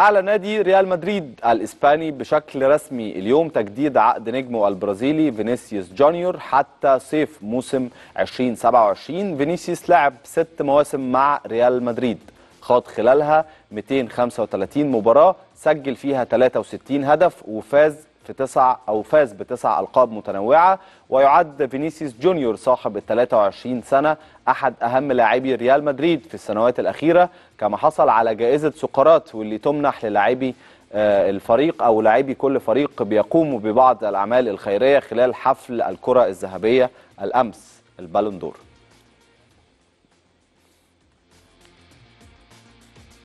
أعلن نادي ريال مدريد الإسباني بشكل رسمي اليوم تجديد عقد نجمه البرازيلي فينيسيوس جونيور حتى صيف موسم 2027 فينيسيوس لعب ست مواسم مع ريال مدريد خاض خلالها 235 مباراة سجل فيها 63 هدف وفاز في تسع أو فاز بتسع ألقاب متنوعة ويعد فينيسيوس جونيور صاحب ال 23 سنة أحد أهم لاعبي ريال مدريد في السنوات الأخيرة كما حصل على جائزة سقراط واللي تمنح للاعبي آه، الفريق أو لاعبي كل فريق بيقوموا ببعض الأعمال الخيرية خلال حفل الكرة الذهبية الأمس البالون دور